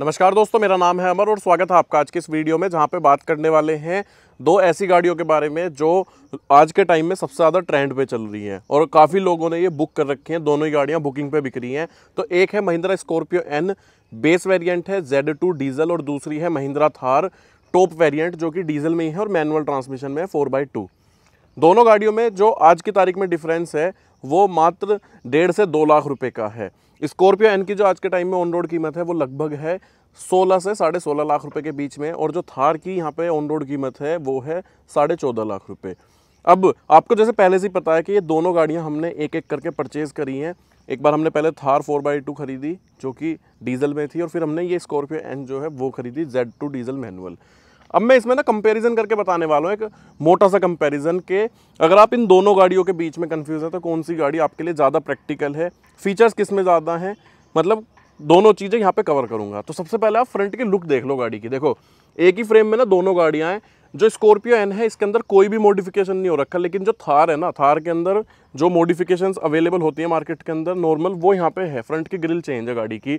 नमस्कार दोस्तों मेरा नाम है अमर और स्वागत है आपका आज के इस वीडियो में जहां पे बात करने वाले हैं दो ऐसी गाड़ियों के बारे में जो आज के टाइम में सबसे ज़्यादा ट्रेंड पे चल रही हैं और काफ़ी लोगों ने ये बुक कर रखी हैं दोनों ही गाड़ियां बुकिंग पे बिक रही हैं तो एक है Mahindra Scorpio N base variant है जेड टू डीजल और दूसरी है महिंद्रा थार टॉप वेरियंट जो कि डीजल में ही है और मैनुअल ट्रांसमिशन में है फोर बाई टू दोनों गाड़ियों में जो आज की तारीख में डिफरेंस है वो मात्र डेढ़ से दो लाख रुपये का है स्कॉर्पियो एन की जो आज के टाइम में ऑन रोड कीमत है वो लगभग है 16 से साढ़े सोलह लाख रुपए के बीच में और जो थार की यहाँ पे ऑन रोड कीमत है वो है साढ़े चौदह लाख रुपए अब आपको जैसे पहले से ही पता है कि ये दोनों गाड़ियाँ हमने एक एक करके परचेज़ करी हैं एक बार हमने पहले थार फोर बाई टू खरीदी जो कि डीजल में थी और फिर हमने ये स्कॉर्पियो एन जो है वो खरीदी जेड टू डीजल मैनुअल अब मैं इसमें ना कंपैरिजन करके बताने वाला हूँ एक मोटा सा कंपैरिजन के अगर आप इन दोनों गाड़ियों के बीच में कंफ्यूज हैं तो कौन सी गाड़ी आपके लिए ज़्यादा प्रैक्टिकल है फीचर्स किस में ज़्यादा हैं मतलब दोनों चीज़ें यहाँ पे कवर करूँगा तो सबसे पहले आप फ्रंट की लुक देख लो गाड़ी की देखो एक ही फ्रेम में ना दोनों गाड़ियाँ हैं जो स्कॉर्पियो एन है इसके अंदर कोई भी मॉडिफिकेशन नहीं हो रखा लेकिन जो थार है ना थार के अंदर जो मॉडिफिकेशंस अवेलेबल होती है मार्केट के अंदर नॉर्मल वो यहाँ पे है फ्रंट की ग्रिल चेंज है गाड़ी की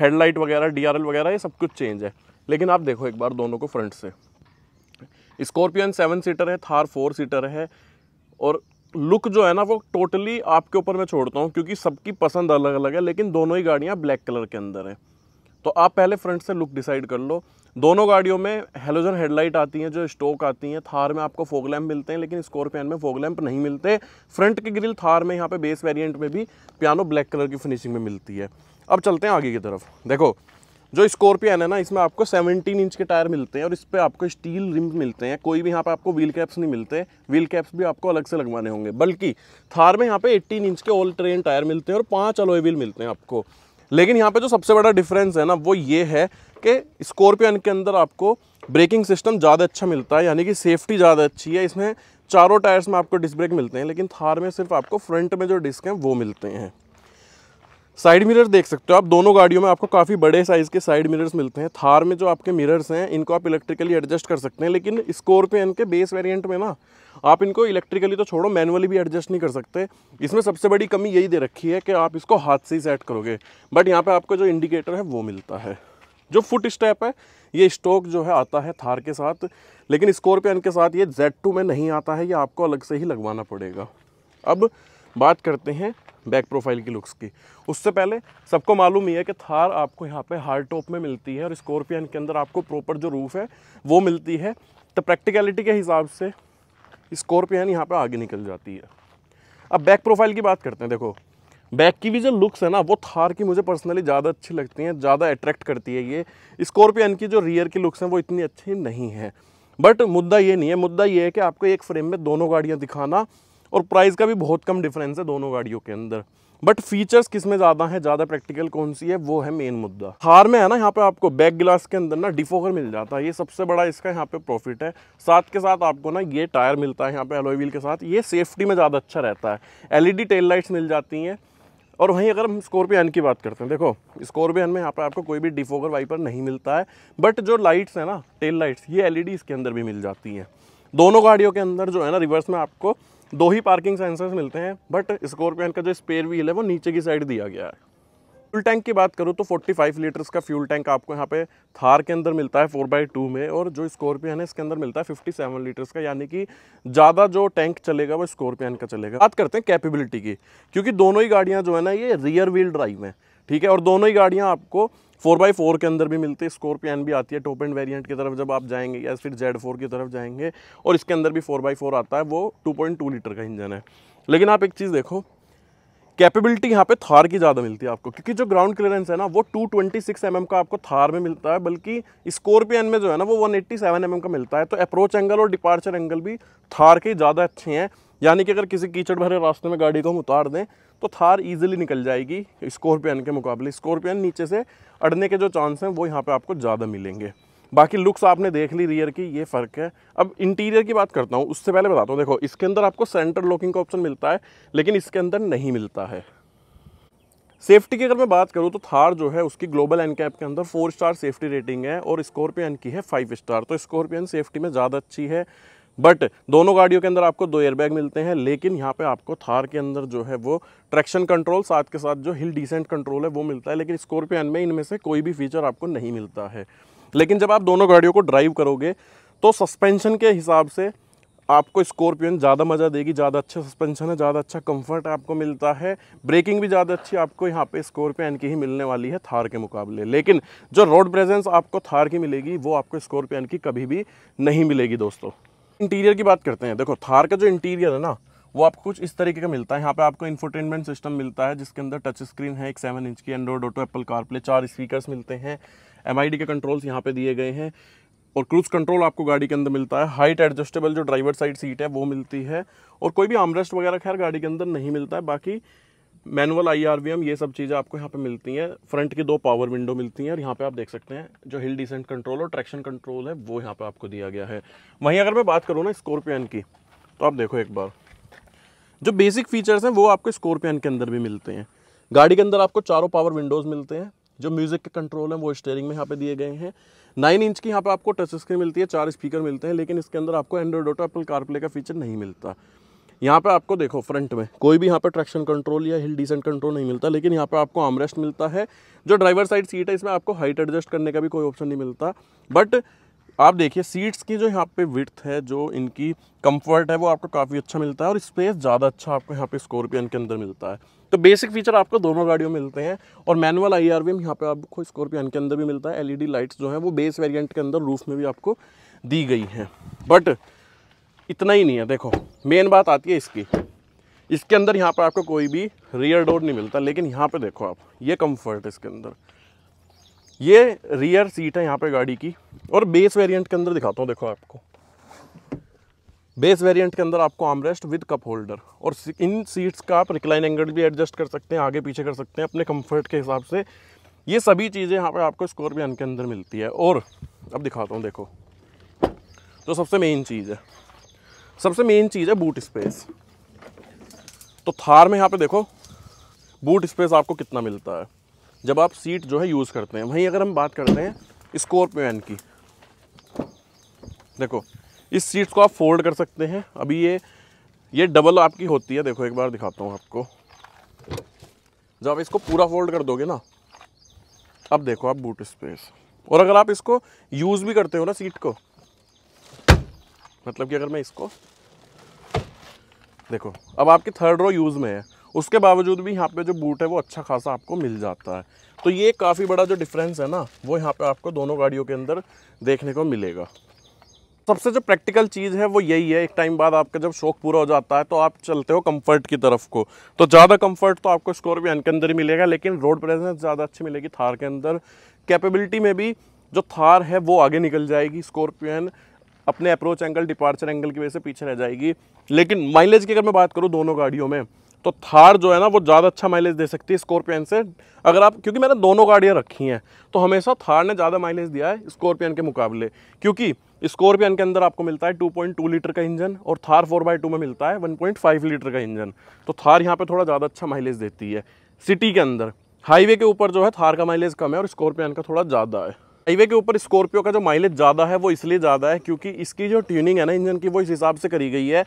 हेडलाइट वगैरह डी वगैरह ये सब कुछ चेंज है लेकिन आप देखो एक बार दोनों को फ्रंट से स्कॉर्पियन सेवन सीटर है थार फोर सीटर है और लुक जो है ना वो टोटली आपके ऊपर मैं छोड़ता हूँ क्योंकि सबकी पसंद अलग अलग है लेकिन दोनों ही गाड़ियाँ ब्लैक कलर के अंदर हैं तो आप पहले फ्रंट से लुक डिसाइड कर लो दोनों गाड़ियों में हेलोजन हेडलाइट आती हैं जो स्टोक आती हैं थार में आपको फोग लैम्प मिलते हैं लेकिन स्कॉर्पियन में फोग लैम्प नहीं मिलते फ्रंट की ग्रिल थार में यहाँ पे बेस वेरिएंट में भी पियानो ब्लैक कलर की फिनिशिंग में मिलती है अब चलते हैं आगे की तरफ देखो जो स्कॉर्पियन है ना इसमें आपको 17 इंच के टायर मिलते हैं और इस पर आपको स्टील रिम मिलते हैं कोई भी यहाँ पे आपको व्हील कैप्स नहीं मिलते व्हील कैप्स भी आपको अलग से लगवाने होंगे बल्कि थार में यहाँ पे 18 इंच के ऑल ट्रेन टायर मिलते हैं और पाँच अलोए व्हील मिलते हैं आपको लेकिन यहाँ पर जो सबसे बड़ा डिफरेंस है ना वो ये है कि स्कॉर्पियन के अंदर आपको ब्रेकिंग सिस्टम ज़्यादा अच्छा मिलता है यानी कि सेफ्टी ज़्यादा अच्छी है इसमें चारों टायर्स में आपको डिस्क ब्रेक मिलते हैं लेकिन थार में सिर्फ आपको फ्रंट में जो डिस्क हैं वो मिलते हैं साइड मिरर देख सकते हो आप दोनों गाड़ियों में आपको काफ़ी बड़े साइज़ के साइड मिरर्स मिलते हैं थार में जो आपके मिरर्स हैं इनको आप इलेक्ट्रिकली एडजस्ट कर सकते हैं लेकिन स्कॉर्पियन के बेस वेरिएंट में ना आप इनको इलेक्ट्रिकली तो छोड़ो मैनुअली भी एडजस्ट नहीं कर सकते इसमें सबसे बड़ी कमी यही दे रखी है कि आप इसको हाथ से ही सेट करोगे बट यहाँ पर आपको जो इंडिकेटर है वो मिलता है जो फुट स्टेप है ये स्टोक जो है आता है थार के साथ लेकिन स्कॉर्पियन के साथ ये जेड में नहीं आता है ये आपको अलग से ही लगवाना पड़ेगा अब बात करते हैं बैक प्रोफाइल की लुक्स की उससे पहले सबको मालूम ही है कि थार आपको यहाँ पे हार्ड टॉप में मिलती है और स्कॉर्पियन के अंदर आपको प्रॉपर जो रूफ़ है वो मिलती है तो प्रैक्टिकलिटी के हिसाब से स्कॉर्पियन यहाँ पर आगे निकल जाती है अब बैक प्रोफाइल की बात करते हैं देखो बैक की भी जो लुक्स है ना वो थार की मुझे पर्सनली ज़्यादा अच्छी लगती हैं ज़्यादा अट्रैक्ट करती है ये स्कॉर्पियन की जो रियर की लुक्स हैं वो इतनी अच्छी नहीं है बट मुद्दा ये नहीं है मुद्दा ये है कि आपको एक फ्रेम में दोनों गाड़ियाँ दिखाना और प्राइस का भी बहुत कम डिफरेंस है दोनों गाड़ियों के अंदर बट फीचर्स किस में ज़्यादा है ज़्यादा प्रैक्टिकल कौन सी है वो है मेन मुद्दा हार में है ना यहाँ पे आपको बैक ग्लास के अंदर ना डिफोकर मिल जाता है ये सबसे बड़ा इसका यहाँ पे प्रॉफिट है साथ के साथ आपको ना ये टायर मिलता है यहाँ पे एलोई व्हील के साथ ये सेफ्टी में ज़्यादा अच्छा रहता है एल टेल लाइट्स मिल जाती हैं और वहीं अगर हम स्कॉर्पियन की बात करते हैं देखो स्कॉर्पियन में यहाँ पर आपको कोई भी डिफोकर वाइपर नहीं मिलता है बट जो लाइट्स हैं ना टेल लाइट्स ये एल इसके अंदर भी मिल जाती हैं दोनों गाड़ियों के अंदर जो है ना रिवर्स में आपको दो ही पार्किंग सेंसर्स मिलते हैं बट स्कॉर्पियन का जो स्पेयर व्हील है वो नीचे की साइड दिया गया है फ्यूल टैंक की बात करूँ तो 45 लीटर्स का फ्यूल टैंक आपको यहाँ पे थार के अंदर मिलता है 4 बाई टू में और जो स्कॉर्पियन है इसके अंदर मिलता है 57 लीटर्स का यानी कि ज़्यादा जो टैंक चलेगा वो स्कॉर्पियन का चलेगा बात करते हैं कैपेबिलिटी की क्योंकि दोनों ही गाड़ियाँ जो है ना ये रियर व्हील ड्राइव हैं ठीक है और दोनों ही गाड़ियाँ आपको फोर बाई फोर के अंदर भी मिलती है स्कॉर्पियन भी आती है टॉप एंड वेरिएंट की तरफ जब आप जाएंगे या फिर जेड फोर की तरफ जाएंगे और इसके अंदर भी फोर बाई फोर आता है वो टू पॉइंट टू लीटर का इंजन है लेकिन आप एक चीज़ देखो कैपेबिलिटी यहाँ पे थार की ज़्यादा मिलती है आपको क्योंकि जो ग्राउंड क्लियरेंस है ना वो 226 ट्वेंटी mm का आपको थार में मिलता है बल्कि स्कॉर्पियन में जो है ना वो 187 एट्टी mm का मिलता है तो अप्रोच एंगल और डिपार्चर एंगल भी थार के ज़्यादा अच्छे हैं यानी कि अगर किसी कीचड़ भरे रास्ते में गाड़ी को हम उतार दें तो थार ईजिली निकल जाएगी स्कॉर्पियन के मुकाबले स्कॉर्पियन नीचे से अड़ने के जो चांस हैं वो यहाँ पर आपको ज़्यादा मिलेंगे बाकी लुक्स आपने देख ली रियर की ये फ़र्क है अब इंटीरियर की बात करता हूँ उससे पहले बताता हूँ देखो इसके अंदर आपको सेंटर लॉकिंग का ऑप्शन मिलता है लेकिन इसके अंदर नहीं मिलता है सेफ्टी की अगर मैं बात करूँ तो थार जो है उसकी ग्लोबल एन कैप के अंदर फोर स्टार सेफ्टी रेटिंग है और स्कॉर्पियन की है फाइव स्टार तो स्कॉर्पियन सेफ्टी में ज़्यादा अच्छी है बट दोनों गाड़ियों के अंदर आपको दो एयरबैग मिलते हैं लेकिन यहाँ पे आपको थार के अंदर जो है वो ट्रैक्शन कंट्रोल साथ के साथ जो हिल डिसेंट कंट्रोल है वो मिलता है लेकिन स्कॉर्पियन में इनमें से कोई भी फीचर आपको नहीं मिलता है लेकिन जब आप दोनों गाड़ियों को ड्राइव करोगे तो सस्पेंशन के हिसाब से आपको स्कॉर्पियन ज़्यादा मज़ा देगी ज़्यादा अच्छा सस्पेंशन है ज़्यादा अच्छा कंफर्ट आपको मिलता है ब्रेकिंग भी ज़्यादा अच्छी आपको यहाँ पे स्कॉर्पियन की ही मिलने वाली है थार के मुकाबले लेकिन जो रोड प्रेजेंस आपको थार की मिलेगी वो आपको स्कॉर्पियन की कभी भी नहीं मिलेगी दोस्तों इंटीरियर की बात करते हैं देखो थार का जो इंटीरियर है ना वो आपको कुछ इस तरीके का मिलता है यहाँ पे आपको इंफोटेनमेंट सिस्टम मिलता है जिसके अंदर टच स्क्रीन है एक सेवन इंच की एंड्रॉइड ऑटो एप्पल कारप्ले चार स्पीकर्स मिलते हैं एम के कंट्रोल्स यहाँ पे दिए गए हैं और क्रूज कंट्रोल आपको गाड़ी के अंदर मिलता है हाइट एडजस्टेबल जो ड्राइवर साइड सीट है वो मिलती है और कोई भी आमरेस्ट वगैरह खैर गाड़ी के अंदर नहीं मिलता है बाकी मैनुअल आईआरवीएम ये सब चीज़ें आपको यहाँ पे मिलती हैं फ्रंट की दो पावर विंडो मिलती हैं और यहाँ पे आप देख सकते हैं जो हिल डिसेंट कंट्रोल और ट्रैक्शन कंट्रोल है वो यहाँ पे आपको दिया गया है वहीं अगर मैं बात करूँ ना स्कॉर्पियन की तो आप देखो एक बार जो बेसिक फीचर्स हैं वो आपको स्कॉर्पियन के अंदर भी मिलते हैं गाड़ी के अंदर आपको चारों पावर विंडोज़ मिलते हैं जो म्यूज़िक के कंट्रोल हैं वो स्टेयरिंग में यहाँ पे दिए गए हैं नाइन इंच की यहाँ पे आपको टच स्क्रीन मिलती है चार स्पीकर मिलते हैं लेकिन इसके अंदर आपको एंड्रॉइड ऑटो एप्पल कारप्ले का फीचर नहीं मिलता यहाँ पे आपको देखो फ्रंट में कोई भी यहाँ पे ट्रैक्शन कंट्रोल या हिल डिसेंट कंट्रोल नहीं मिलता लेकिन यहाँ पे आपको आमरेस्ट मिलता है जो ड्राइवर साइड सीट है इसमें आपको हाइट एडजस्ट करने का भी कोई ऑप्शन नहीं मिलता बट आप देखिए सीट्स की जो यहाँ पे विथ है जो इनकी कंफर्ट है वो आपको काफ़ी अच्छा मिलता है और स्पेस ज़्यादा अच्छा आपको यहाँ पे स्कॉर्पियन के अंदर मिलता है तो बेसिक फीचर आपको दोनों गाड़ियों में मिलते हैं और मैनुअल आई आर वी यहाँ पर आपको स्कॉर्पियन के अंदर भी मिलता है एलईडी लाइट्स जो है वो बेस वेरियंट के अंदर रूफ में भी आपको दी गई हैं बट इतना ही नहीं है देखो मेन बात आती है इसकी इसके अंदर यहाँ पर आपको कोई भी रियर डोर नहीं मिलता लेकिन यहाँ पर देखो आप ये कम्फर्ट इसके अंदर ये रियर सीट है यहाँ पे गाड़ी की और बेस वेरिएंट के अंदर दिखाता हूँ देखो आपको बेस वेरिएंट के अंदर आपको आमरेस्ट विद कप होल्डर और इन सीट्स का आप रिक्लाइन एंगल भी एडजस्ट कर सकते हैं आगे पीछे कर सकते हैं अपने कंफर्ट के हिसाब से ये सभी चीज़ें यहाँ पर आपको स्कॉर्पियन के अंदर मिलती है और अब दिखाता हूँ देखो तो सबसे मेन चीज़ है सबसे मेन चीज़ है बूट स्पेस तो थार में यहाँ पे देखो बूट स्पेस आपको कितना मिलता है जब आप सीट जो है यूज़ करते हैं वहीं अगर हम बात करते हैं स्कॉर्पियो की देखो इस सीट को आप फोल्ड कर सकते हैं अभी ये ये डबल आपकी होती है देखो एक बार दिखाता हूँ आपको जब आप इसको पूरा फोल्ड कर दोगे ना अब देखो आप बूट स्पेस और अगर आप इसको यूज़ भी करते हो ना सीट को मतलब कि अगर मैं इसको देखो अब आपकी थर्ड रो यूज़ में है उसके बावजूद भी यहाँ पे जो बूट है वो अच्छा खासा आपको मिल जाता है तो ये काफ़ी बड़ा जो डिफरेंस है ना वो यहाँ पे आपको दोनों गाड़ियों के अंदर देखने को मिलेगा सबसे जो प्रैक्टिकल चीज़ है वो यही है एक टाइम बाद आपका जब शौक पूरा हो जाता है तो आप चलते हो कंफर्ट की तरफ को तो ज़्यादा कंफर्ट तो आपको स्कॉर्पियन के अंदर ही मिलेगा लेकिन रोड प्रेजेंस ज़्यादा अच्छी मिलेगी थार के अंदर कैपेबिलिटी में भी जो थार है वो आगे निकल जाएगी स्कॉर्पियन अपने अप्रोच एंगल डिपार्चर एंगल की वजह से पीछे रह जाएगी लेकिन माइलेज की अगर मैं बात करूँ दोनों गाड़ियों में तो थार जो है ना वो ज़्यादा अच्छा माइलेज दे सकती है स्कॉर्पियन से अगर आप क्योंकि मैंने दोनों गाड़ियाँ रखी हैं तो हमेशा थार ने ज़्यादा माइलेज दिया है स्कॉर्पियन के मुकाबले क्योंकि स्कॉर्पियन के अंदर आपको मिलता है 2.2 लीटर का इंजन और थार 4x2 में मिलता है 1.5 लीटर का इंजन तो थार यहाँ पर थोड़ा ज़्यादा अच्छा माइलेज देती है सिटी के अंदर हाईवे के ऊपर जो है थार का माइलेज कम है और स्कॉर्पियन का थोड़ा ज़्यादा है हाईवे के ऊपर स्कॉर्पियो का जो माइलेज ज़्यादा है वो इसलिए ज़्यादा है क्योंकि इसकी जो ट्यूनिंग है ना इंजन की वो इस हिसाब से करी गई है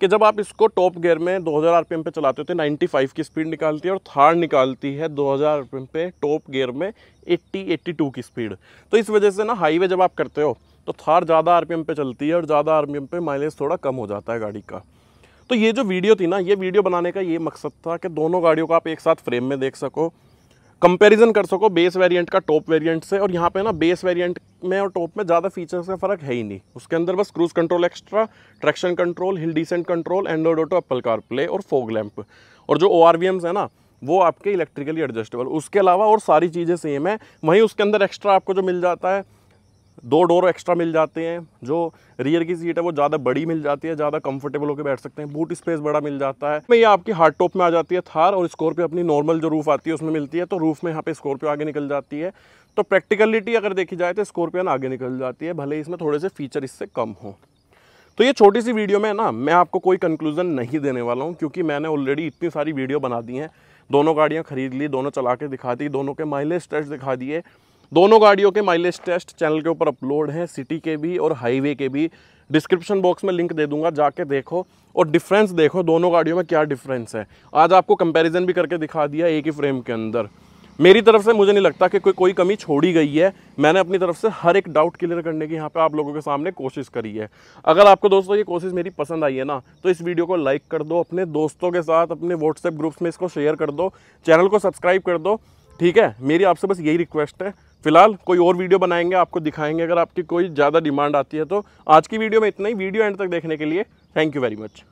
कि जब आप इसको टॉप गियर में 2000 आर पे चलाते होते हैं 95 की स्पीड निकालती है और थार निकालती है 2000 आरपीएम पे टॉप गियर में 80 82 की स्पीड तो इस वजह से ना हाईवे जब आप करते हो तो थार ज़्यादा आर पे चलती है और ज़्यादा आर पे माइलेज थोड़ा कम हो जाता है गाड़ी का तो ये जो वीडियो थी ना ये वीडियो बनाने का ये मकसद था कि दोनों गाड़ियों को आप एक साथ फ्रेम में देख सको कंपैरिजन कर सको बेस वेरिएंट का टॉप वेरिएंट से और यहाँ पे ना बेस वेरिएंट में और टॉप में ज़्यादा फीचर्स का फ़र्क है ही नहीं उसके अंदर बस cruise control extra traction control hill descent control Android Auto Apple CarPlay और फोग लैम्प और जो ओ आर है ना वो आपके इलेक्ट्रिकली एडजस्टेबल उसके अलावा और सारी चीज़ें सेम है वहीं उसके अंदर एक्स्ट्रा आपको जो मिल जाता है दो डोर एक्स्ट्रा मिल जाते हैं जो रियर की सीट है वो ज़्यादा बड़ी मिल जाती है ज़्यादा कंफर्टेबल होकर बैठ सकते हैं बूट स्पेस बड़ा मिल जाता है मैं ये आपकी हार्ड टॉप में आ जाती है थार और स्कॉर्पियो अपनी नॉर्मल जो रूफ़ आती है उसमें मिलती है तो रूफ़ में यहाँ पे स्कॉर्पियो आगे निकल जाती है तो प्रैक्टिकलिटी अगर देखी जाए तो स्कॉर्पियन आगे निकल जाती है भले इसमें थोड़े से फीचर इससे कम हो तो ये छोटी सी वीडियो में ना मैं आपको कोई कंक्लूजन नहीं देने वाला हूँ क्योंकि मैंने ऑलरेडी इतनी सारी वीडियो बना दी हैं दोनों गाड़ियाँ खरीद ली दोनों चला के दिखा दी दोनों के माइलेज टेस्ट दिखा दिए दोनों गाड़ियों के माइलेज टेस्ट चैनल के ऊपर अपलोड हैं सिटी के भी और हाईवे के भी डिस्क्रिप्शन बॉक्स में लिंक दे दूंगा जाके देखो और डिफरेंस देखो दोनों गाड़ियों में क्या डिफरेंस है आज आपको कंपैरिजन भी करके दिखा दिया एक ही फ्रेम के अंदर मेरी तरफ से मुझे नहीं लगता कि कोई कोई कमी छोड़ी गई है मैंने अपनी तरफ से हर एक डाउट क्लियर करने की यहाँ पे आप लोगों के सामने कोशिश करी है अगर आपको दोस्तों ये कोशिश मेरी पसंद आई है ना तो इस वीडियो को लाइक कर दो अपने दोस्तों के साथ अपने व्हाट्सएप ग्रुप्स में इसको शेयर कर दो चैनल को सब्सक्राइब कर दो ठीक है मेरी आपसे बस यही रिक्वेस्ट है फिलहाल कोई और वीडियो बनाएंगे आपको दिखाएंगे अगर आपकी कोई ज़्यादा डिमांड आती है तो आज की वीडियो में इतना ही वीडियो एंड तक देखने के लिए थैंक यू वेरी मच